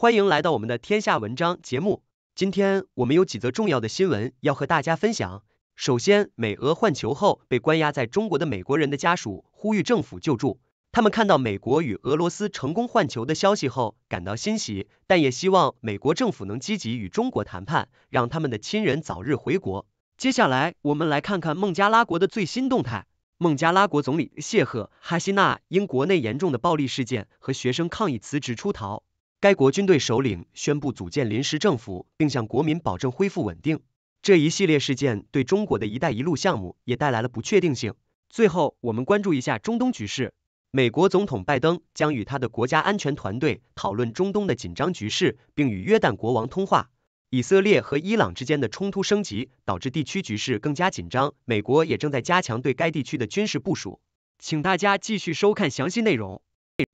欢迎来到我们的天下文章节目。今天我们有几则重要的新闻要和大家分享。首先，美俄换球后被关押在中国的美国人的家属呼吁政府救助。他们看到美国与俄罗斯成功换球的消息后感到欣喜，但也希望美国政府能积极与中国谈判，让他们的亲人早日回国。接下来，我们来看看孟加拉国的最新动态。孟加拉国总理谢赫·哈西娜因国内严重的暴力事件和学生抗议辞职出逃。该国军队首领宣布组建临时政府，并向国民保证恢复稳定。这一系列事件对中国的一带一路项目也带来了不确定性。最后，我们关注一下中东局势。美国总统拜登将与他的国家安全团队讨论中东的紧张局势，并与约旦国王通话。以色列和伊朗之间的冲突升级，导致地区局势更加紧张。美国也正在加强对该地区的军事部署。请大家继续收看详细内容。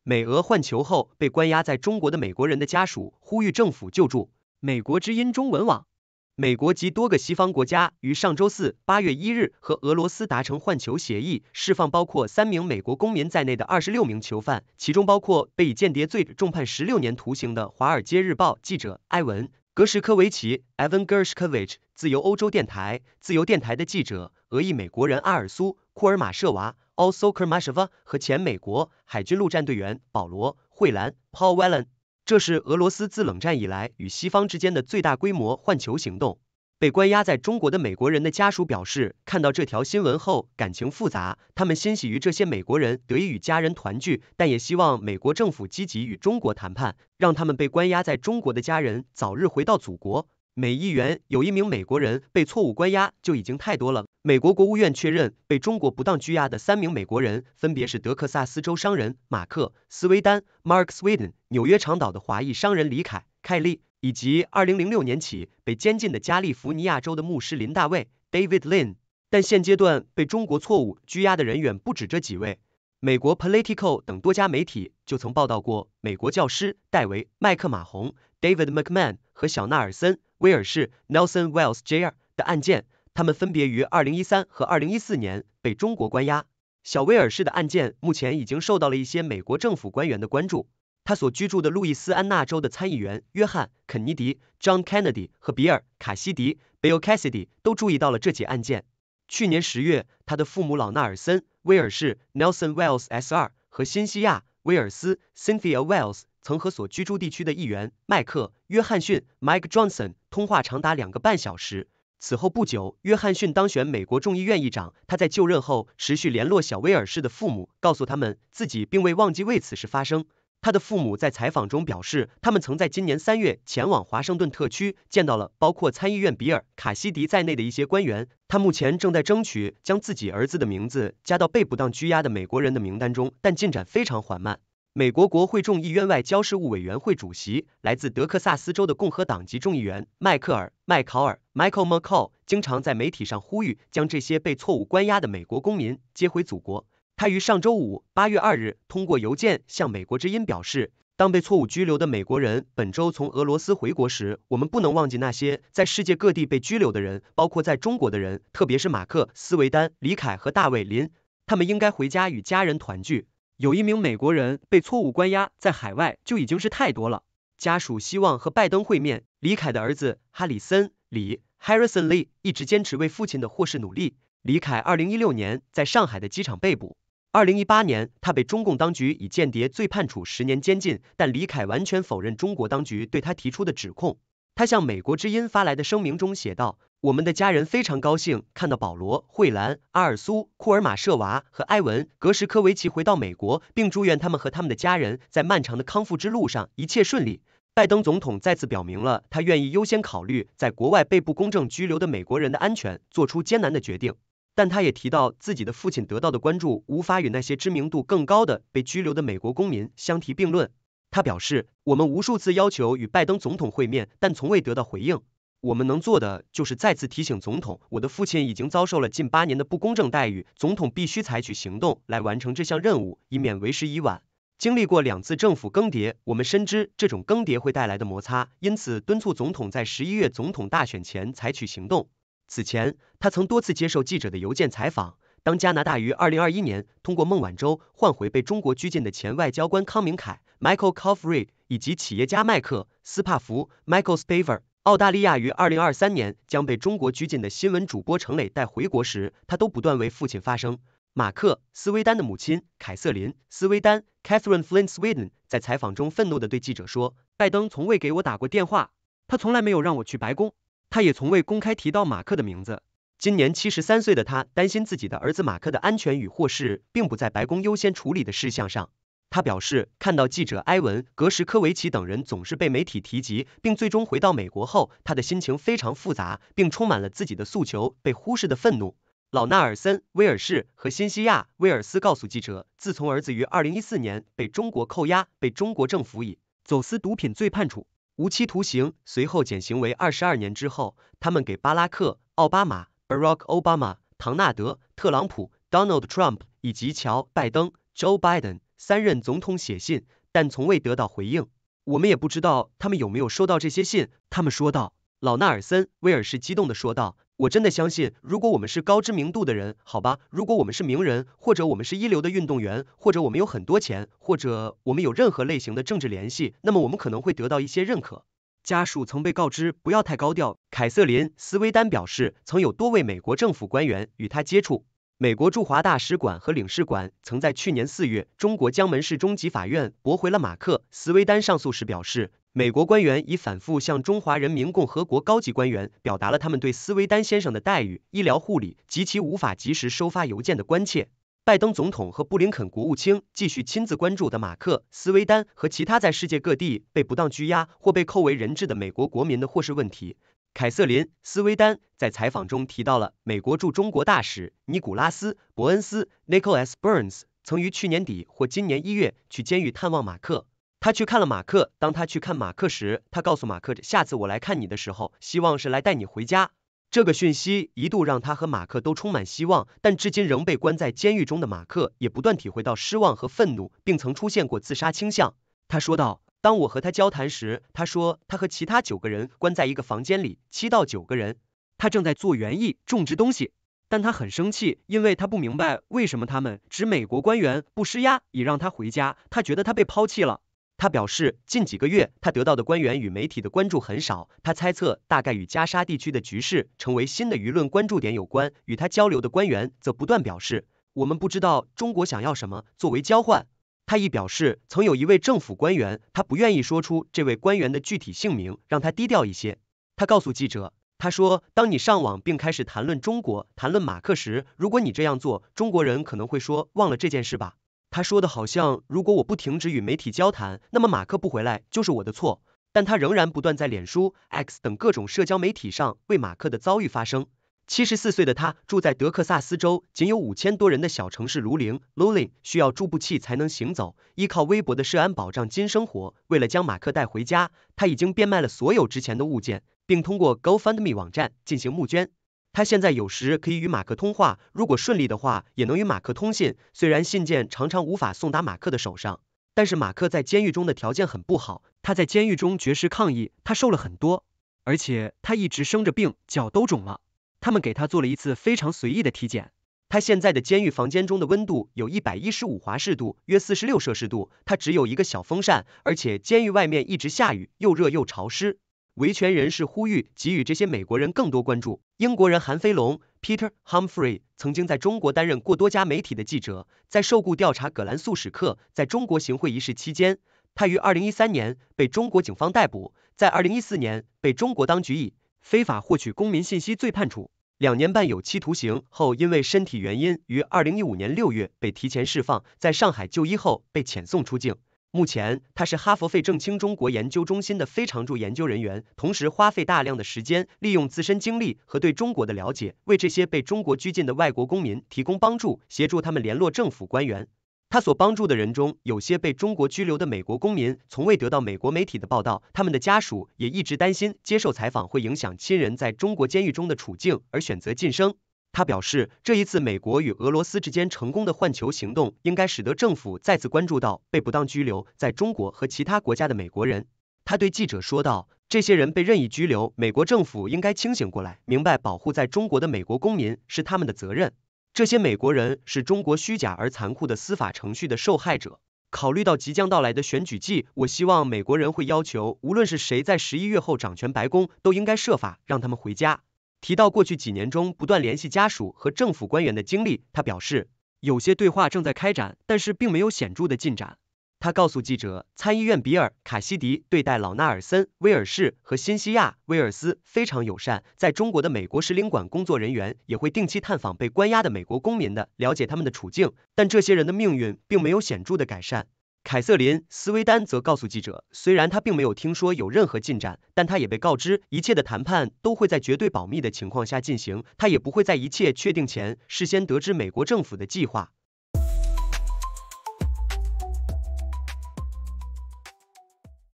美俄换球后，被关押在中国的美国人的家属呼吁政府救助。美国之音中文网，美国及多个西方国家于上周四（八月一日）和俄罗斯达成换球协议，释放包括三名美国公民在内的二十六名囚犯，其中包括被以间谍罪重判十六年徒刑的《华尔街日报》记者埃文·格什科维奇 （Evan Gershkovich）。自由欧洲电台、自由电台的记者、俄裔美国人阿尔苏·库尔马舍娃。Also，Kermashva 和前美国海军陆战队员保罗·惠兰 （Paul Wallen），这是俄罗斯自冷战以来与西方之间的最大规模换球行动。被关押在中国的美国人的家属表示，看到这条新闻后感情复杂，他们欣喜于这些美国人得以与家人团聚，但也希望美国政府积极与中国谈判，让他们被关押在中国的家人早日回到祖国。每亿元有一名美国人被错误关押就已经太多了。美国国务院确认，被中国不当拘押的三名美国人分别是德克萨斯州商人马克·斯威丹 （Mark Sweden）、纽约长岛的华裔商人李凯·凯利，以及二零零六年起被监禁的加利福尼亚州的牧师林大卫 （David Lin）。但现阶段被中国错误拘押的人远不止这几位。美国 Politico 等多家媒体就曾报道过美国教师戴维·麦克马洪 （David McMan） 和小纳尔森。威尔士 Nelson Wells Jr. 的案件，他们分别于二零一三和二零一四年被中国关押。小威尔士的案件目前已经受到了一些美国政府官员的关注。他所居住的路易斯安那州的参议员约翰肯尼迪 John Kennedy 和比尔卡西迪 Bill Cassidy 都注意到了这起案件。去年十月，他的父母老纳尔森威尔士 Nelson Wells Sr. 和新西亚威尔斯 Cynthia Wells。曾和所居住地区的议员迈克·约翰逊 （Mike Johnson） 通话长达两个半小时。此后不久，约翰逊当选美国众议院议长。他在就任后持续联络小威尔士的父母，告诉他们自己并未忘记为此事发声。他的父母在采访中表示，他们曾在今年三月前往华盛顿特区，见到了包括参议院比尔·卡西迪在内的一些官员。他目前正在争取将自己儿子的名字加到被不当拘押的美国人的名单中，但进展非常缓慢。美国国会众议院外交事务委员会主席、来自德克萨斯州的共和党籍众议员迈克尔·麦考尔 （Michael McCaul） 经常在媒体上呼吁将这些被错误关押的美国公民接回祖国。他于上周五（八月二日）通过邮件向《美国之音》表示：“当被错误拘留的美国人本周从俄罗斯回国时，我们不能忘记那些在世界各地被拘留的人，包括在中国的人，特别是马克斯·维丹、李凯和大卫·林。他们应该回家与家人团聚。”有一名美国人被错误关押在海外就已经是太多了。家属希望和拜登会面。李凯的儿子哈里森李 Harrison Lee 一直坚持为父亲的获释努力。李凯二零一六年在上海的机场被捕，二零一八年他被中共当局以间谍罪判处十年监禁，但李凯完全否认中国当局对他提出的指控。他向美国之音发来的声明中写道：“我们的家人非常高兴看到保罗、惠兰、阿尔苏、库尔马舍娃和埃文格什科维奇回到美国，并祝愿他们和他们的家人在漫长的康复之路上一切顺利。”拜登总统再次表明了他愿意优先考虑在国外被不公正拘留的美国人的安全，做出艰难的决定。但他也提到，自己的父亲得到的关注无法与那些知名度更高的被拘留的美国公民相提并论。他表示，我们无数次要求与拜登总统会面，但从未得到回应。我们能做的就是再次提醒总统，我的父亲已经遭受了近八年的不公正待遇，总统必须采取行动来完成这项任务，以免为时已晚。经历过两次政府更迭，我们深知这种更迭会带来的摩擦，因此敦促总统在十一月总统大选前采取行动。此前，他曾多次接受记者的邮件采访。当加拿大于二零二一年通过孟晚舟换回被中国拘禁的前外交官康明凯 （Michael a o v r e y 以及企业家迈克斯帕弗 （Michael Spavor），澳大利亚于二零二三年将被中国拘禁的新闻主播程磊带回国时，他都不断为父亲发声。马克·斯威丹的母亲凯瑟琳·斯威丹 （Catherine Flynn Sweden） 在采访中愤怒地对记者说：“拜登从未给我打过电话，他从来没有让我去白宫，他也从未公开提到马克的名字。”今年七十三岁的他担心自己的儿子马克的安全与祸事，并不在白宫优先处理的事项上。他表示，看到记者埃文·格什科维奇等人总是被媒体提及，并最终回到美国后，他的心情非常复杂，并充满了自己的诉求被忽视的愤怒。老纳尔森·威尔士和新西亚·威尔斯告诉记者，自从儿子于二零一四年被中国扣押，被中国政府以走私毒品罪判处无期徒刑，随后减刑为二十二年之后，他们给巴拉克·奥巴马。Barack Obama、唐纳德·特朗普 （Donald Trump） 以及乔·拜登 （Joe Biden） 三任总统写信，但从未得到回应。我们也不知道他们有没有收到这些信。他们说道：“老纳尔森·威尔士激动地说道，我真的相信，如果我们是高知名度的人，好吧，如果我们是名人，或者我们是一流的运动员，或者我们有很多钱，或者我们有任何类型的政治联系，那么我们可能会得到一些认可。”家属曾被告知不要太高调。凯瑟琳·斯威丹表示，曾有多位美国政府官员与他接触。美国驻华大使馆和领事馆曾在去年四月，中国江门市中级法院驳回了马克·斯威丹上诉时表示，美国官员已反复向中华人民共和国高级官员表达了他们对斯威丹先生的待遇、医疗护理及其无法及时收发邮件的关切。拜登总统和布林肯国务卿继续亲自关注的马克斯威丹和其他在世界各地被不当拘押或被扣为人质的美国国民的获释问题。凯瑟琳斯威丹在采访中提到了美国驻中国大使尼古拉斯伯恩斯 （Nicholas Burns） 曾于去年底或今年一月去监狱探望马克。他去看了马克，当他去看马克时，他告诉马克：“下次我来看你的时候，希望是来带你回家。”这个讯息一度让他和马克都充满希望，但至今仍被关在监狱中的马克也不断体会到失望和愤怒，并曾出现过自杀倾向。他说道：“当我和他交谈时，他说他和其他九个人关在一个房间里，七到九个人，他正在做园艺，种植东西。但他很生气，因为他不明白为什么他们指美国官员不施压，已让他回家。他觉得他被抛弃了。”他表示，近几个月他得到的官员与媒体的关注很少。他猜测，大概与加沙地区的局势成为新的舆论关注点有关。与他交流的官员则不断表示，我们不知道中国想要什么作为交换。他亦表示，曾有一位政府官员，他不愿意说出这位官员的具体姓名，让他低调一些。他告诉记者，他说，当你上网并开始谈论中国、谈论马克时，如果你这样做，中国人可能会说，忘了这件事吧。他说的好像，如果我不停止与媒体交谈，那么马克不回来就是我的错。但他仍然不断在脸书、X 等各种社交媒体上为马克的遭遇发声。七十四岁的他住在德克萨斯州仅有五千多人的小城市卢陵，Luling，需要助步器才能行走，依靠微薄的社安保障金生活。为了将马克带回家，他已经变卖了所有值钱的物件，并通过 GoFundMe 网站进行募捐。他现在有时可以与马克通话，如果顺利的话，也能与马克通信。虽然信件常常无法送达马克的手上，但是马克在监狱中的条件很不好。他在监狱中绝食抗议，他瘦了很多，而且他一直生着病，脚都肿了。他们给他做了一次非常随意的体检。他现在的监狱房间中的温度有一百一十五华氏度，约四十六摄氏度。他只有一个小风扇，而且监狱外面一直下雨，又热又潮湿。维权人士呼吁给予这些美国人更多关注。英国人韩飞龙 （Peter Humphrey） 曾经在中国担任过多家媒体的记者，在受雇调查葛兰素史克在中国行贿一事期间，他于2013年被中国警方逮捕，在2014年被中国当局以非法获取公民信息罪判处两年半有期徒刑后，因为身体原因于2015年6月被提前释放，在上海就医后被遣送出境。目前，他是哈佛费正清中国研究中心的非常驻研究人员，同时花费大量的时间，利用自身经历和对中国的了解，为这些被中国拘禁的外国公民提供帮助，协助他们联络政府官员。他所帮助的人中，有些被中国拘留的美国公民从未得到美国媒体的报道，他们的家属也一直担心接受采访会影响亲人在中国监狱中的处境，而选择晋升。他表示，这一次美国与俄罗斯之间成功的换球行动，应该使得政府再次关注到被不当拘留在中国和其他国家的美国人。他对记者说道：“这些人被任意拘留，美国政府应该清醒过来，明白保护在中国的美国公民是他们的责任。这些美国人是中国虚假而残酷的司法程序的受害者。考虑到即将到来的选举季，我希望美国人会要求，无论是谁在十一月后掌权白宫，都应该设法让他们回家。”提到过去几年中不断联系家属和政府官员的经历，他表示，有些对话正在开展，但是并没有显著的进展。他告诉记者，参议院比尔·卡西迪对待老纳尔森、威尔士和新西亚·威尔斯非常友善，在中国的美国使领馆工作人员也会定期探访被关押的美国公民的，了解他们的处境，但这些人的命运并没有显著的改善。凯瑟琳·斯威丹则告诉记者，虽然他并没有听说有任何进展，但他也被告知一切的谈判都会在绝对保密的情况下进行，他也不会在一切确定前事先得知美国政府的计划。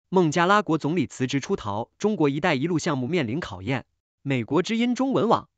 孟加拉国总理辞职出逃，中国“一带一路”项目面临考验。美国之音中文网。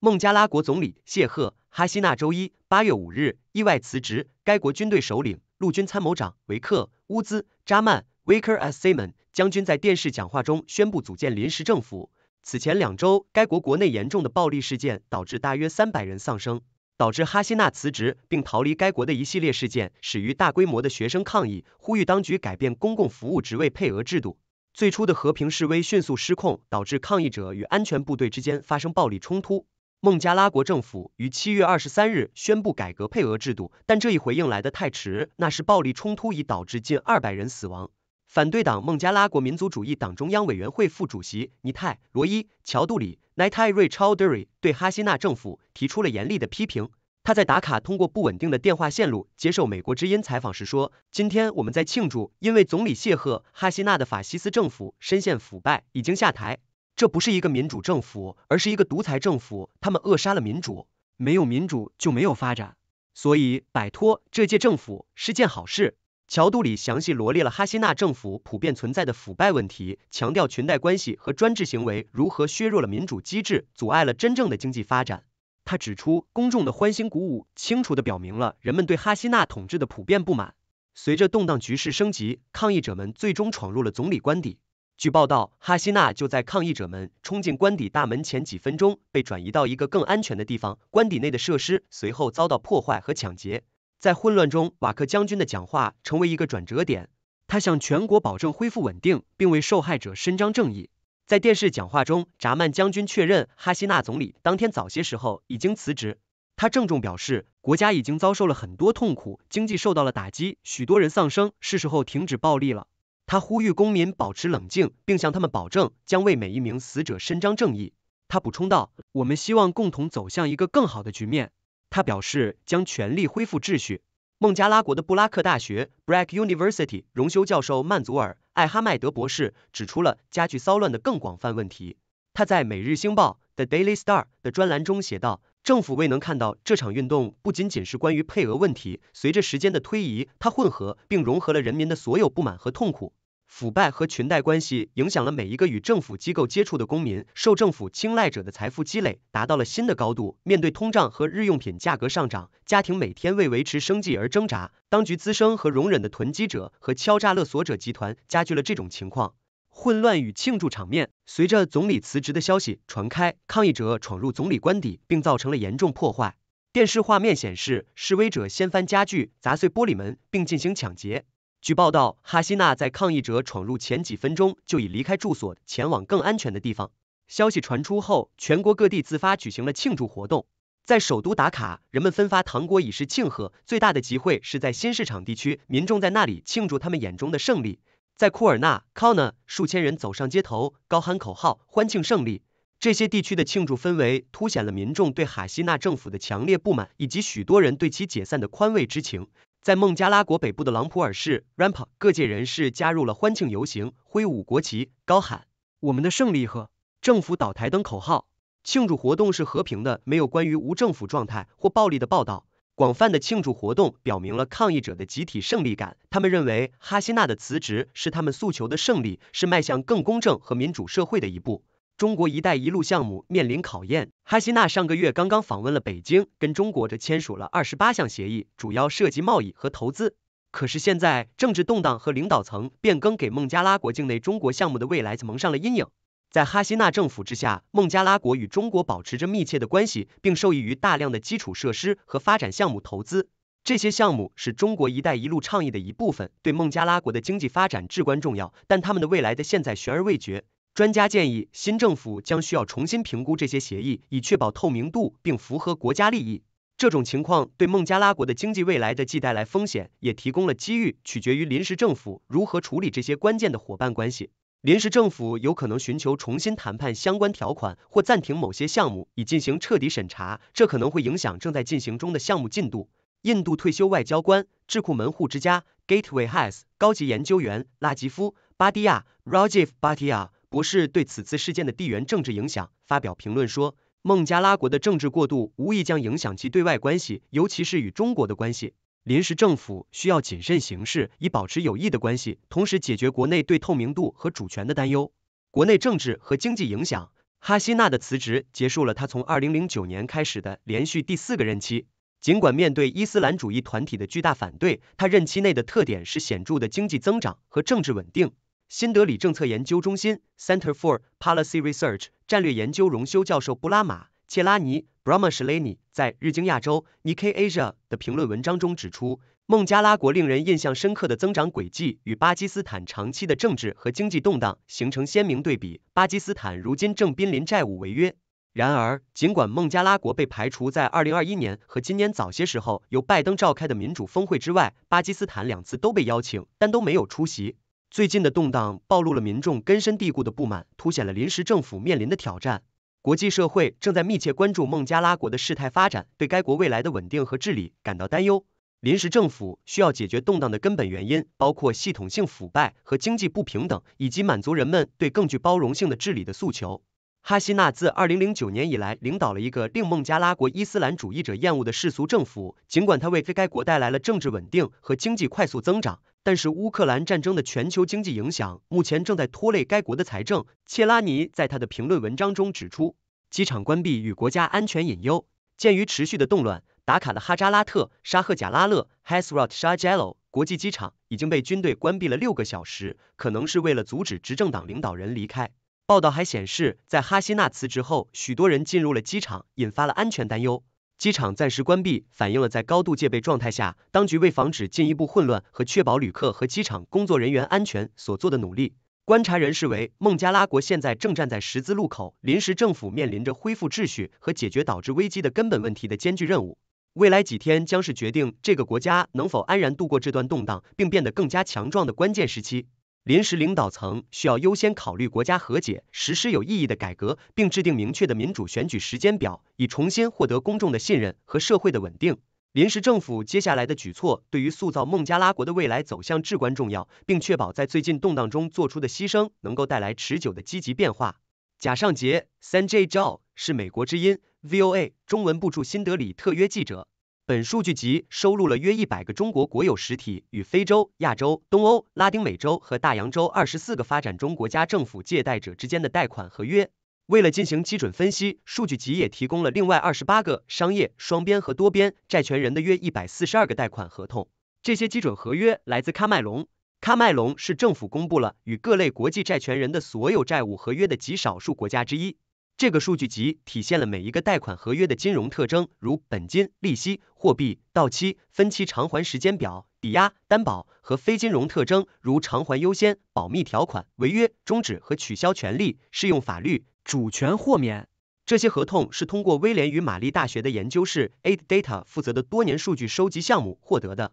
孟加拉国总理谢赫·哈希纳周一（八月五日）意外辞职，该国军队首领。陆军参谋长维克乌兹扎曼 v i k a r Aszeman） 将军在电视讲话中宣布组建临时政府。此前两周，该国国内严重的暴力事件导致大约三百人丧生，导致哈希娜辞职并逃离该国的一系列事件始于大规模的学生抗议，呼吁当局改变公共服务职位配额制度。最初的和平示威迅速失控，导致抗议者与安全部队之间发生暴力冲突。孟加拉国政府于七月二十三日宣布改革配额制度，但这一回应来得太迟。那是暴力冲突已导致近二百人死亡。反对党孟加拉国民族主义党中央委员会副主席尼泰罗伊乔杜里 n i t a i r Chowdhury） 对哈希纳政府提出了严厉的批评。他在达卡通过不稳定的电话线路接受美国之音采访时说：“今天我们在庆祝，因为总理谢赫·哈希纳的法西斯政府深陷腐败，已经下台。”这不是一个民主政府，而是一个独裁政府。他们扼杀了民主，没有民主就没有发展。所以摆脱这届政府是件好事。乔杜里详细罗列了哈希纳政府普遍存在的腐败问题，强调裙带关系和专制行为如何削弱了民主机制，阻碍了真正的经济发展。他指出，公众的欢欣鼓舞清楚地表明了人们对哈希纳统治的普遍不满。随着动荡局势升级，抗议者们最终闯入了总理官邸。据报道，哈希娜就在抗议者们冲进官邸大门前几分钟被转移到一个更安全的地方。官邸内的设施随后遭到破坏和抢劫。在混乱中，瓦克将军的讲话成为一个转折点。他向全国保证恢复稳定，并为受害者伸张正义。在电视讲话中，扎曼将军确认哈希娜总理当天早些时候已经辞职。他郑重表示，国家已经遭受了很多痛苦，经济受到了打击，许多人丧生，是时候停止暴力了。他呼吁公民保持冷静，并向他们保证将为每一名死者伸张正义。他补充道：“我们希望共同走向一个更好的局面。”他表示将全力恢复秩序。孟加拉国的布拉克大学 （Brac University） 荣休教授曼祖尔·艾哈迈德博士指出了加剧骚乱的更广泛问题。他在《每日星报》（The Daily Star） 的专栏中写道：“政府未能看到这场运动不仅仅是关于配额问题。随着时间的推移，它混合并融合了人民的所有不满和痛苦。”腐败和裙带关系影响了每一个与政府机构接触的公民，受政府青睐者的财富积累达到了新的高度。面对通胀和日用品价格上涨，家庭每天为维持生计而挣扎。当局滋生和容忍的囤积者和敲诈勒索者集团加剧了这种情况。混乱与庆祝场面，随着总理辞职的消息传开，抗议者闯入总理官邸并造成了严重破坏。电视画面显示，示威者掀翻家具、砸碎玻璃门，并进行抢劫。据报道，哈希娜在抗议者闯入前几分钟就已离开住所，前往更安全的地方。消息传出后，全国各地自发举行了庆祝活动，在首都打卡，人们分发糖果以示庆贺。最大的集会是在新市场地区，民众在那里庆祝他们眼中的胜利。在库尔纳 （Kuna），数千人走上街头，高喊口号，欢庆胜利。这些地区的庆祝氛围凸显了民众对哈希娜政府的强烈不满，以及许多人对其解散的宽慰之情。在孟加拉国北部的朗普尔市 r a m p u 各界人士加入了欢庆游行，挥舞国旗，高喊“我们的胜利”和“政府倒台”等口号。庆祝活动是和平的，没有关于无政府状态或暴力的报道。广泛的庆祝活动表明了抗议者的集体胜利感，他们认为哈希娜的辞职是他们诉求的胜利，是迈向更公正和民主社会的一步。中国“一带一路”项目面临考验。哈西娜上个月刚刚访问了北京，跟中国这签署了二十八项协议，主要涉及贸易和投资。可是现在政治动荡和领导层变更给孟加拉国境内中国项目的未来蒙上了阴影。在哈西娜政府之下，孟加拉国与中国保持着密切的关系，并受益于大量的基础设施和发展项目投资。这些项目是中国“一带一路”倡议的一部分，对孟加拉国的经济发展至关重要，但他们的未来的现在悬而未决。专家建议，新政府将需要重新评估这些协议，以确保透明度并符合国家利益。这种情况对孟加拉国的经济未来的既带来风险，也提供了机遇，取决于临时政府如何处理这些关键的伙伴关系。临时政府有可能寻求重新谈判相关条款，或暂停某些项目以进行彻底审查。这可能会影响正在进行中的项目进度。印度退休外交官、智库门户之家 （Gateway h a s 高级研究员拉吉夫·巴蒂亚 （Rajiv Batia）。博士对此次事件的地缘政治影响发表评论说：“孟加拉国的政治过渡无疑将影响其对外关系，尤其是与中国的关系。临时政府需要谨慎行事，以保持有益的关系，同时解决国内对透明度和主权的担忧。”国内政治和经济影响，哈希纳的辞职结束了他从二零零九年开始的连续第四个任期。尽管面对伊斯兰主义团体的巨大反对，他任期内的特点是显著的经济增长和政治稳定。新德里政策研究中心 （Center for Policy Research） 战略研究荣休教授布拉马·切拉尼 （Brahma c h e l a n e 在《日经亚洲》（Nikkei Asia） 的评论文章中指出，孟加拉国令人印象深刻的增长轨迹与巴基斯坦长期的政治和经济动荡形成鲜明对比。巴基斯坦如今正濒临债务违约。然而，尽管孟加拉国被排除在二零二一年和今年早些时候由拜登召开的民主峰会之外，巴基斯坦两次都被邀请，但都没有出席。最近的动荡暴露了民众根深蒂固的不满，凸显了临时政府面临的挑战。国际社会正在密切关注孟加拉国的事态发展，对该国未来的稳定和治理感到担忧。临时政府需要解决动荡的根本原因，包括系统性腐败和经济不平等，以及满足人们对更具包容性的治理的诉求。哈希纳自二零零九年以来领导了一个令孟加拉国伊斯兰主义者厌恶的世俗政府，尽管他为该国带来了政治稳定和经济快速增长。但是乌克兰战争的全球经济影响目前正在拖累该国的财政。切拉尼在他的评论文章中指出，机场关闭与国家安全隐忧。鉴于持续的动乱，达卡的哈扎拉特·沙赫贾拉勒 h a s r a t s h a h j a l o 国际机场已经被军队关闭了六个小时，可能是为了阻止执政党领导人离开。报道还显示，在哈希娜辞职后，许多人进入了机场，引发了安全担忧。机场暂时关闭，反映了在高度戒备状态下，当局为防止进一步混乱和确保旅客和机场工作人员安全所做的努力。观察人士为，孟加拉国现在正站在十字路口，临时政府面临着恢复秩序和解决导致危机的根本问题的艰巨任务。未来几天将是决定这个国家能否安然度过这段动荡并变得更加强壮的关键时期。临时领导层需要优先考虑国家和解、实施有意义的改革，并制定明确的民主选举时间表，以重新获得公众的信任和社会的稳定。临时政府接下来的举措对于塑造孟加拉国的未来走向至关重要，并确保在最近动荡中做出的牺牲能够带来持久的积极变化。贾尚杰，三 J 赵，是美国之音 VOA 中文部驻新德里特约记者。本数据集收录了约一百个中国国有实体与非洲、亚洲、东欧、拉丁美洲和大洋洲二十四个发展中国家政府借贷者之间的贷款合约。为了进行基准分析，数据集也提供了另外二十八个商业双边和多边债权人的约一百四十二个贷款合同。这些基准合约来自喀麦隆，喀麦隆是政府公布了与各类国际债权人的所有债务合约的极少数国家之一。这个数据集体现了每一个贷款合约的金融特征，如本金、利息、货币、到期、分期偿还时间表、抵押、担保和非金融特征，如偿还优先、保密条款、违约、终止和取消权利、适用法律、主权豁免。这些合同是通过威廉与玛丽大学的研究室 Aid Data 负责的多年数据收集项目获得的。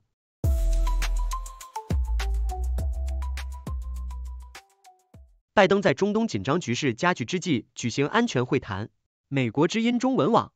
拜登在中东紧张局势加剧之际举行安全会谈。美国之音中文网，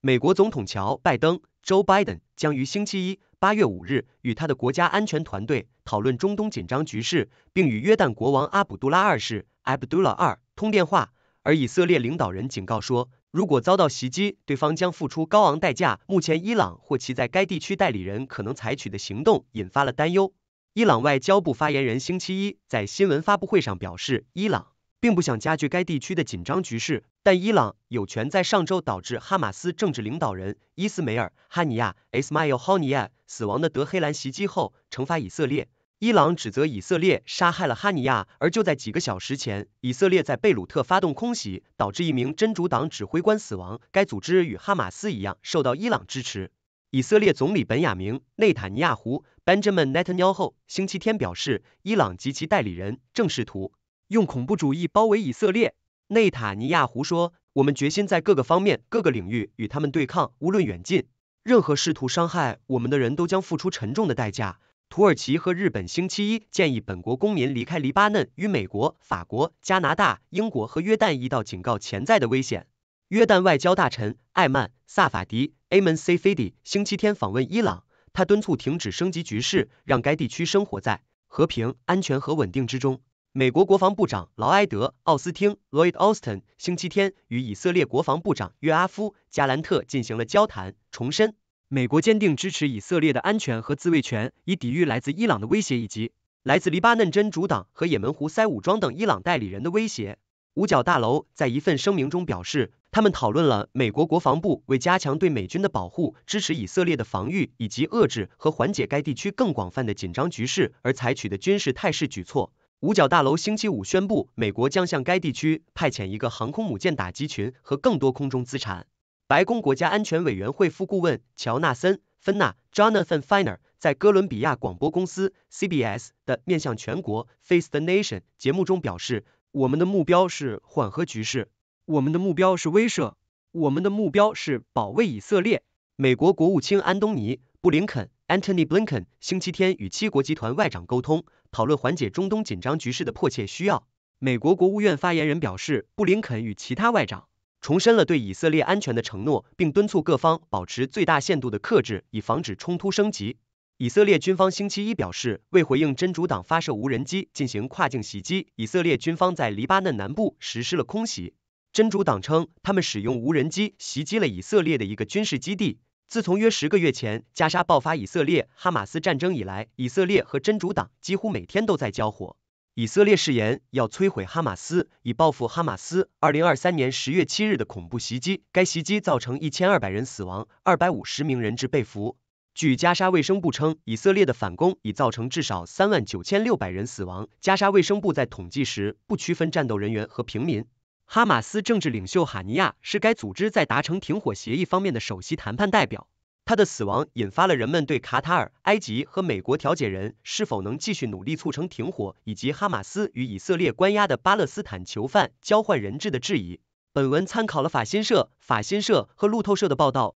美国总统乔·拜登 （Joe Biden） 将于星期一 （8 月5日）与他的国家安全团队讨论中东紧张局势，并与约旦国王阿卜杜拉二世 （Abdullah II） 通电话。而以色列领导人警告说，如果遭到袭击，对方将付出高昂代价。目前，伊朗或其在该地区代理人可能采取的行动引发了担忧。伊朗外交部发言人星期一在新闻发布会上表示，伊朗并不想加剧该地区的紧张局势，但伊朗有权在上周导致哈马斯政治领导人伊斯梅尔·哈尼亚 i s m a i l h a n i y 死亡的德黑兰袭击后惩罚以色列。伊朗指责以色列杀害了哈尼亚，而就在几个小时前，以色列在贝鲁特发动空袭，导致一名真主党指挥官死亡。该组织与哈马斯一样受到伊朗支持。以色列总理本雅明·内塔尼亚胡。Benjamin e n t 真 n y 特 u 后，星期天表示，伊朗及其代理人正试图用恐怖主义包围以色列。内塔尼亚胡说：“我们决心在各个方面、各个领域与他们对抗，无论远近。任何试图伤害我们的人都将付出沉重的代价。”土耳其和日本星期一建议本国公民离开黎巴嫩，与美国、法国、加拿大、英国和约旦一道警告潜在的危险。约旦外交大臣艾曼·萨法迪 （Aman s a f i d i 星期天访问伊朗。他敦促停止升级局势，让该地区生活在和平、安全和稳定之中。美国国防部长劳埃德·奥斯汀 （Lloyd Austin） 星期天与以色列国防部长约阿夫·加兰特进行了交谈，重申美国坚定支持以色列的安全和自卫权，以抵御来自伊朗的威胁以及来自黎巴嫩真主党和也门胡塞武装等伊朗代理人的威胁。五角大楼在一份声明中表示，他们讨论了美国国防部为加强对美军的保护、支持以色列的防御以及遏制和缓解该地区更广泛的紧张局势而采取的军事态势举措。五角大楼星期五宣布，美国将向该地区派遣一个航空母舰打击群和更多空中资产。白宫国家安全委员会副顾问乔纳森·芬纳 （Jonathan Finer） 在哥伦比亚广播公司 （CBS） 的面向全国《Face the Nation》节目中表示。我们的目标是缓和局势，我们的目标是威慑，我们的目标是保卫以色列。美国国务卿安东尼·布林肯 （Antony Blinken） 星期天与七国集团外长沟通，讨论缓解中东紧张局势的迫切需要。美国国务院发言人表示，布林肯与其他外长重申了对以色列安全的承诺，并敦促各方保持最大限度的克制，以防止冲突升级。以色列军方星期一表示，为回应真主党发射无人机进行跨境袭击，以色列军方在黎巴嫩南部实施了空袭。真主党称，他们使用无人机袭击了以色列的一个军事基地。自从约十个月前加沙爆发以色列哈马斯战争以来，以色列和真主党几乎每天都在交火。以色列誓言要摧毁哈马斯，以报复哈马斯二零二三年十月七日的恐怖袭击。该袭击造成一千二百人死亡，二百五十名人质被俘。据加沙卫生部称，以色列的反攻已造成至少三万九千六百人死亡。加沙卫生部在统计时不区分战斗人员和平民。哈马斯政治领袖哈尼亚是该组织在达成停火协议方面的首席谈判代表。他的死亡引发了人们对卡塔尔、埃及和美国调解人是否能继续努力促成停火，以及哈马斯与以色列关押的巴勒斯坦囚犯交换人质的质疑。本文参考了法新社、法新社和路透社的报道。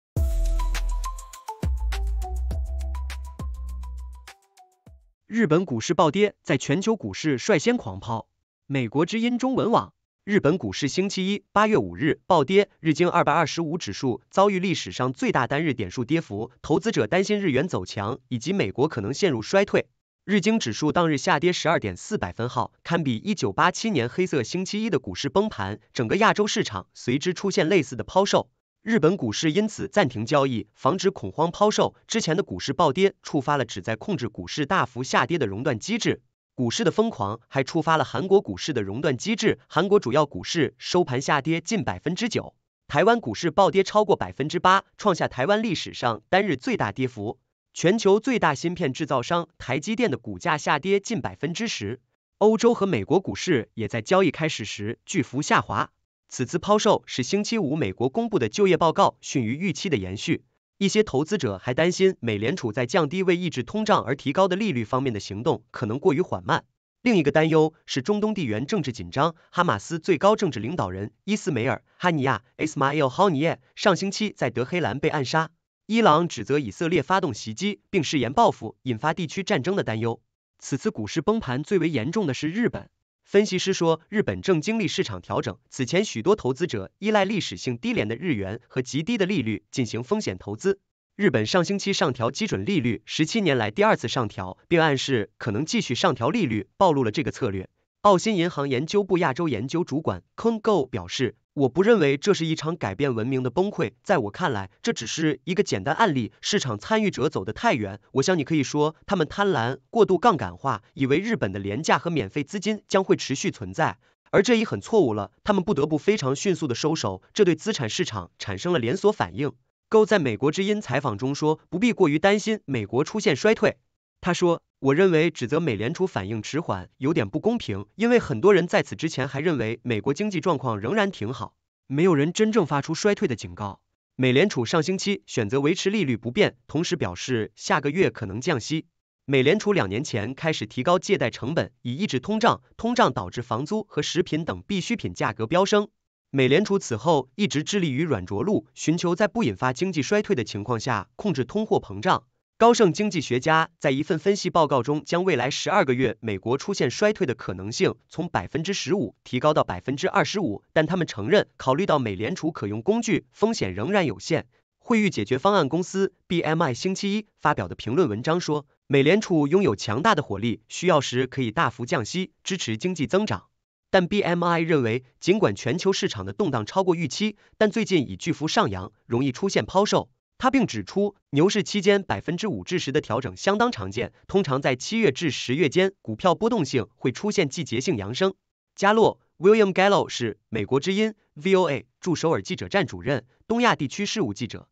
日本股市暴跌，在全球股市率先狂抛。美国之音中文网，日本股市星期一八月五日暴跌，日经二百二十五指数遭遇历史上最大单日点数跌幅，投资者担心日元走强以及美国可能陷入衰退。日经指数当日下跌十二点四百分号，堪比一九八七年黑色星期一的股市崩盘，整个亚洲市场随之出现类似的抛售。日本股市因此暂停交易，防止恐慌抛售。之前的股市暴跌触发了旨在控制股市大幅下跌的熔断机制。股市的疯狂还触发了韩国股市的熔断机制，韩国主要股市收盘下跌近百分之九。台湾股市暴跌超过百分之八，创下台湾历史上单日最大跌幅。全球最大芯片制造商台积电的股价下跌近百分之十。欧洲和美国股市也在交易开始时巨幅下滑。此次抛售是星期五美国公布的就业报告逊于预期的延续。一些投资者还担心美联储在降低为抑制通胀而提高的利率方面的行动可能过于缓慢。另一个担忧是中东地缘政治紧张，哈马斯最高政治领导人伊斯梅尔·哈尼亚 i s m a i l Haniye） 上星期在德黑兰被暗杀，伊朗指责以色列发动袭击，并誓言报复，引发地区战争的担忧。此次股市崩盘最为严重的是日本。分析师说，日本正经历市场调整。此前，许多投资者依赖历史性低廉的日元和极低的利率进行风险投资。日本上星期上调基准利率，十七年来第二次上调，并暗示可能继续上调利率，暴露了这个策略。澳新银行研究部亚洲研究主管 Kong Go 表示。我不认为这是一场改变文明的崩溃，在我看来，这只是一个简单案例，市场参与者走得太远。我想你可以说，他们贪婪、过度杠杆化，以为日本的廉价和免费资金将会持续存在，而这一很错误了。他们不得不非常迅速的收手，这对资产市场产生了连锁反应。g o 在美国之音采访中说，不必过于担心美国出现衰退。他说。我认为指责美联储反应迟缓有点不公平，因为很多人在此之前还认为美国经济状况仍然挺好，没有人真正发出衰退的警告。美联储上星期选择维持利率不变，同时表示下个月可能降息。美联储两年前开始提高借贷成本，以抑制通胀，通胀导致房租和食品等必需品价格飙升。美联储此后一直致力于软着陆，寻求在不引发经济衰退的情况下控制通货膨胀。高盛经济学家在一份分析报告中，将未来十二个月美国出现衰退的可能性从百分之十五提高到百分之二十五。但他们承认，考虑到美联储可用工具，风险仍然有限。汇誉解决方案公司 BMI 星期一发表的评论文章说，美联储拥有强大的火力，需要时可以大幅降息支持经济增长。但 BMI 认为，尽管全球市场的动荡超过预期，但最近已巨幅上扬，容易出现抛售。他并指出，牛市期间百分之五至十的调整相当常见，通常在七月至十月间，股票波动性会出现季节性扬升。加洛 （William Gallo） 是美国之音 （VOA） 驻首尔记者站主任、东亚地区事务记者。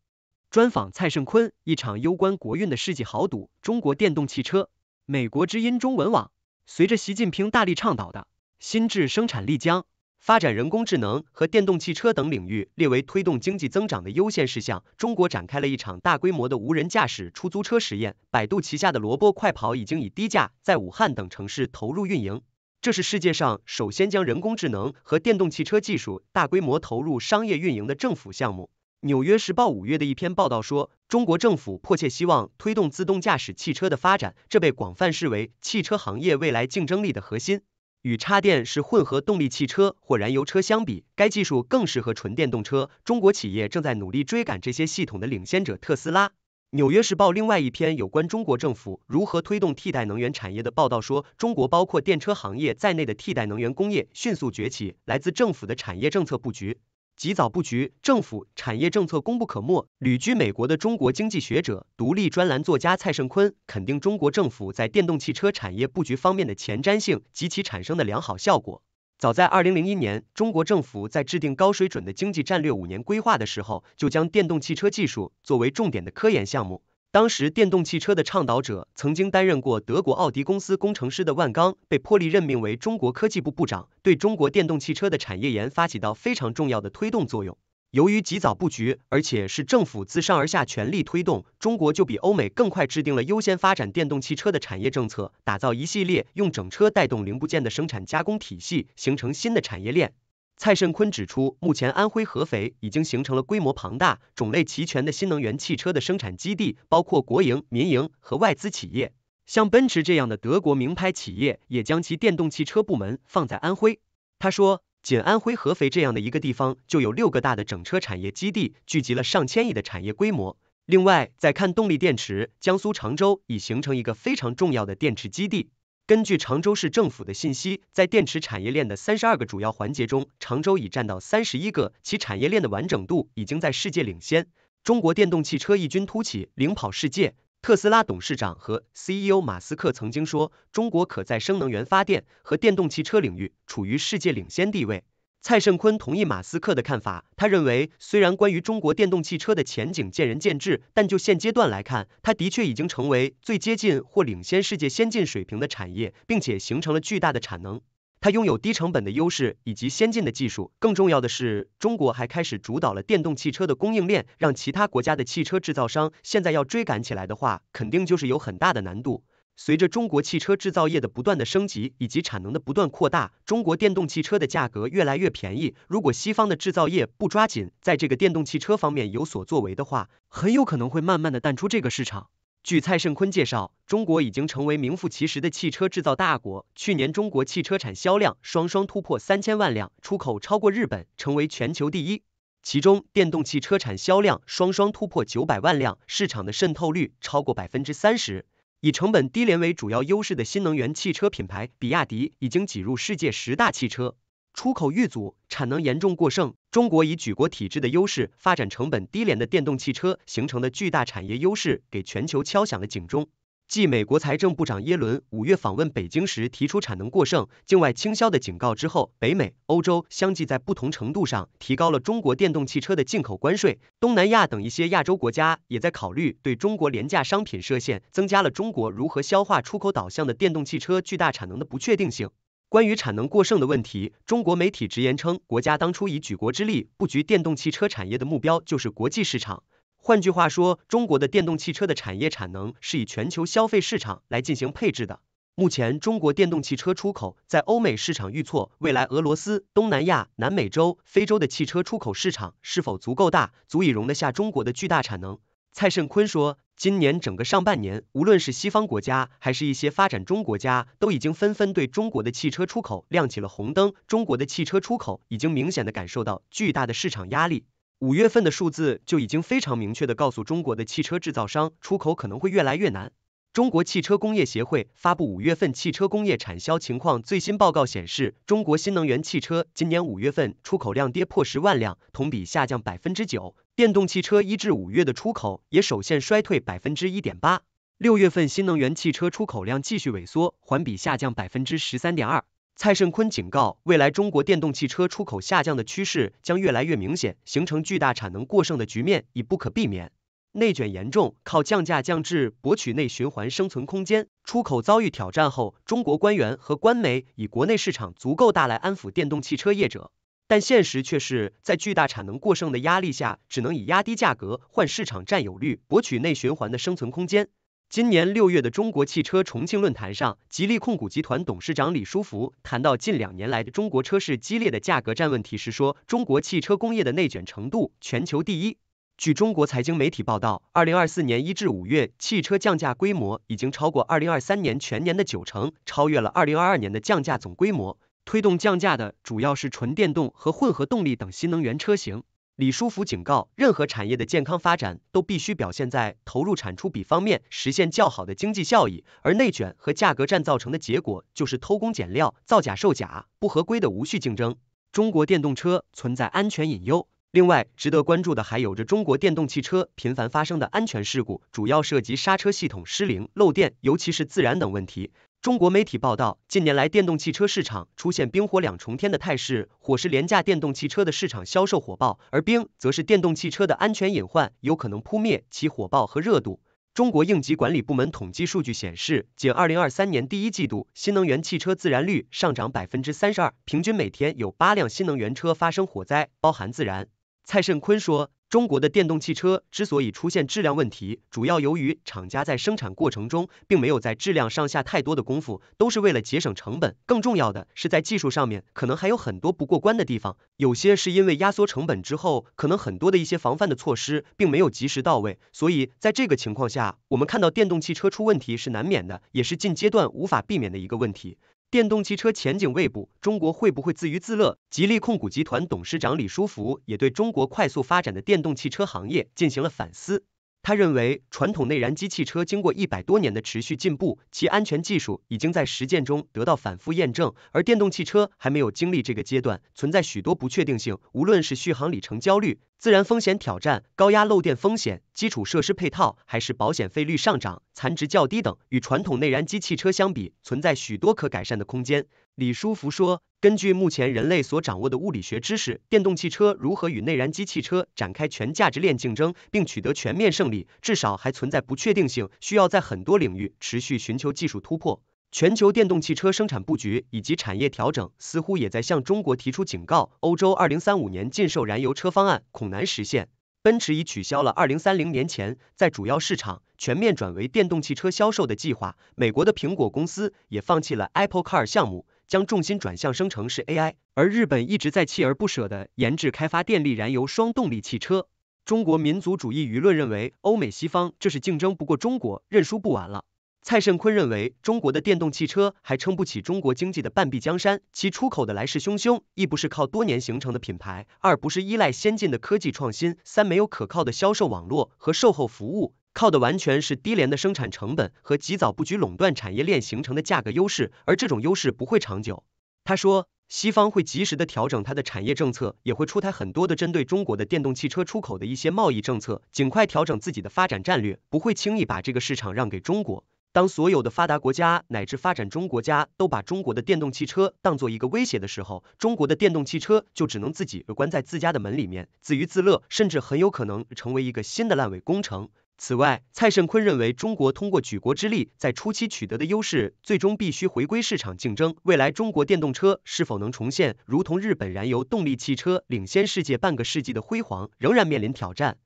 专访蔡胜坤：一场攸关国运的世纪豪赌——中国电动汽车。美国之音中文网。随着习近平大力倡导的新质生产力将。发展人工智能和电动汽车等领域列为推动经济增长的优先事项。中国展开了一场大规模的无人驾驶出租车实验，百度旗下的萝卜快跑已经以低价在武汉等城市投入运营。这是世界上首先将人工智能和电动汽车技术大规模投入商业运营的政府项目。纽约时报五月的一篇报道说，中国政府迫切希望推动自动驾驶汽车的发展，这被广泛视为汽车行业未来竞争力的核心。与插电式混合动力汽车或燃油车相比，该技术更适合纯电动车。中国企业正在努力追赶这些系统的领先者特斯拉。纽约时报另外一篇有关中国政府如何推动替代能源产业的报道说，中国包括电车行业在内的替代能源工业迅速崛起，来自政府的产业政策布局。及早布局，政府产业政策功不可没。旅居美国的中国经济学者、独立专栏作家蔡盛坤肯定中国政府在电动汽车产业布局方面的前瞻性及其产生的良好效果。早在二零零一年，中国政府在制定高水准的经济战略五年规划的时候，就将电动汽车技术作为重点的科研项目。当时电动汽车的倡导者、曾经担任过德国奥迪公司工程师的万钢，被破例任命为中国科技部部长，对中国电动汽车的产业研发起到非常重要的推动作用。由于及早布局，而且是政府自上而下全力推动，中国就比欧美更快制定了优先发展电动汽车的产业政策，打造一系列用整车带动零部件的生产加工体系，形成新的产业链。蔡盛坤指出，目前安徽合肥已经形成了规模庞大、种类齐全的新能源汽车的生产基地，包括国营、民营和外资企业。像奔驰这样的德国名牌企业也将其电动汽车部门放在安徽。他说，仅安徽合肥这样的一个地方就有六个大的整车产业基地，聚集了上千亿的产业规模。另外，在看动力电池，江苏常州已形成一个非常重要的电池基地。根据常州市政府的信息，在电池产业链的三十二个主要环节中，常州已占到三十一个，其产业链的完整度已经在世界领先。中国电动汽车异军突起，领跑世界。特斯拉董事长和 CEO 马斯克曾经说，中国可再生能源发电和电动汽车领域处于世界领先地位。蔡盛坤同意马斯克的看法，他认为，虽然关于中国电动汽车的前景见仁见智，但就现阶段来看，它的确已经成为最接近或领先世界先进水平的产业，并且形成了巨大的产能。它拥有低成本的优势以及先进的技术，更重要的是，中国还开始主导了电动汽车的供应链，让其他国家的汽车制造商现在要追赶起来的话，肯定就是有很大的难度。随着中国汽车制造业的不断的升级以及产能的不断扩大，中国电动汽车的价格越来越便宜。如果西方的制造业不抓紧在这个电动汽车方面有所作为的话，很有可能会慢慢的淡出这个市场。据蔡胜坤介绍，中国已经成为名副其实的汽车制造大国。去年中国汽车产销量双双突破三千万辆，出口超过日本，成为全球第一。其中电动汽车产销量双双突破九百万辆，市场的渗透率超过百分之三十。以成本低廉为主要优势的新能源汽车品牌比亚迪，已经挤入世界十大汽车。出口遇阻，产能严重过剩。中国以举国体制的优势发展成本低廉的电动汽车，形成的巨大产业优势，给全球敲响了警钟。继美国财政部长耶伦五月访问北京时提出产能过剩、境外倾销的警告之后，北美、欧洲相继在不同程度上提高了中国电动汽车的进口关税，东南亚等一些亚洲国家也在考虑对中国廉价商品设限，增加了中国如何消化出口导向的电动汽车巨大产能的不确定性。关于产能过剩的问题，中国媒体直言称，国家当初以举国之力布局电动汽车产业的目标就是国际市场。换句话说，中国的电动汽车的产业产能是以全球消费市场来进行配置的。目前，中国电动汽车出口在欧美市场遇挫，未来俄罗斯、东南亚、南美洲、非洲的汽车出口市场是否足够大，足以容得下中国的巨大产能？蔡盛坤说，今年整个上半年，无论是西方国家，还是一些发展中国家，都已经纷纷对中国的汽车出口亮起了红灯。中国的汽车出口已经明显的感受到巨大的市场压力。五月份的数字就已经非常明确的告诉中国的汽车制造商，出口可能会越来越难。中国汽车工业协会发布五月份汽车工业产销情况最新报告显示，中国新能源汽车今年五月份出口量跌破十万辆，同比下降百分之九。电动汽车一至五月的出口也首现衰退百分之一点八。六月份新能源汽车出口量继续萎缩，环比下降百分之十三点二。蔡盛坤警告，未来中国电动汽车出口下降的趋势将越来越明显，形成巨大产能过剩的局面已不可避免。内卷严重，靠降价降质博取内循环生存空间。出口遭遇挑战后，中国官员和官媒以国内市场足够大来安抚电动汽车业者，但现实却是在巨大产能过剩的压力下，只能以压低价格换市场占有率，博取内循环的生存空间。今年六月的中国汽车重庆论坛上，吉利控股集团董事长李书福谈到近两年来的中国车市激烈的价格战问题时说，中国汽车工业的内卷程度全球第一。据中国财经媒体报道，二零二四年一至五月汽车降价规模已经超过二零二三年全年的九成，超越了二零二二年的降价总规模。推动降价的主要是纯电动和混合动力等新能源车型。李书福警告，任何产业的健康发展都必须表现在投入产出比方面，实现较好的经济效益。而内卷和价格战造成的结果，就是偷工减料、造假售假、不合规的无序竞争。中国电动车存在安全隐忧。另外，值得关注的还有着中国电动汽车频繁发生的安全事故，主要涉及刹车系统失灵、漏电，尤其是自燃等问题。中国媒体报道，近年来电动汽车市场出现冰火两重天的态势，火是廉价电动汽车的市场销售火爆，而冰则是电动汽车的安全隐患有可能扑灭其火爆和热度。中国应急管理部门统计数据显示，仅二零二三年第一季度，新能源汽车自燃率上涨百分之三十二，平均每天有八辆新能源车发生火灾，包含自燃。蔡胜坤说。中国的电动汽车之所以出现质量问题，主要由于厂家在生产过程中，并没有在质量上下太多的功夫，都是为了节省成本。更重要的，是在技术上面，可能还有很多不过关的地方。有些是因为压缩成本之后，可能很多的一些防范的措施，并没有及时到位。所以，在这个情况下，我们看到电动汽车出问题是难免的，也是近阶段无法避免的一个问题。电动汽车前景未卜，中国会不会自娱自乐？吉利控股集团董事长李书福也对中国快速发展的电动汽车行业进行了反思。他认为，传统内燃机汽车经过一百多年的持续进步，其安全技术已经在实践中得到反复验证，而电动汽车还没有经历这个阶段，存在许多不确定性。无论是续航里程焦虑、自然风险挑战、高压漏电风险、基础设施配套，还是保险费率上涨、残值较低等，与传统内燃机汽车相比，存在许多可改善的空间。李书福说。根据目前人类所掌握的物理学知识，电动汽车如何与内燃机汽车展开全价值链竞争并取得全面胜利，至少还存在不确定性，需要在很多领域持续寻求技术突破。全球电动汽车生产布局以及产业调整似乎也在向中国提出警告。欧洲二零三五年禁售燃油车方案恐难实现，奔驰已取消了二零三零年前在主要市场全面转为电动汽车销售的计划。美国的苹果公司也放弃了 Apple Car 项目。将重心转向生成式 AI，而日本一直在锲而不舍的研制开发电力燃油双动力汽车。中国民族主义舆论认为，欧美西方这是竞争不过中国，认输不完了。蔡盛坤认为，中国的电动汽车还撑不起中国经济的半壁江山，其出口的来势汹汹，一不是靠多年形成的品牌，二不是依赖先进的科技创新，三没有可靠的销售网络和售后服务。靠的完全是低廉的生产成本和及早布局垄断产业链形成的价格优势，而这种优势不会长久。他说，西方会及时的调整它的产业政策，也会出台很多的针对中国的电动汽车出口的一些贸易政策，尽快调整自己的发展战略，不会轻易把这个市场让给中国。当所有的发达国家乃至发展中国家都把中国的电动汽车当做一个威胁的时候，中国的电动汽车就只能自己关在自家的门里面自娱自乐，甚至很有可能成为一个新的烂尾工程。此外，蔡胜坤认为，中国通过举国之力在初期取得的优势，最终必须回归市场竞争。未来，中国电动车是否能重现如同日本燃油动力汽车领先世界半个世纪的辉煌，仍然面临挑战。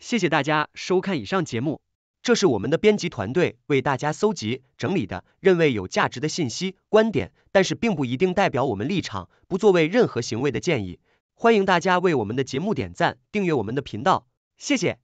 谢谢大家收看以上节目，这是我们的编辑团队为大家搜集整理的，认为有价值的信息观点，但是并不一定代表我们立场，不作为任何行为的建议。欢迎大家为我们的节目点赞、订阅我们的频道，谢谢。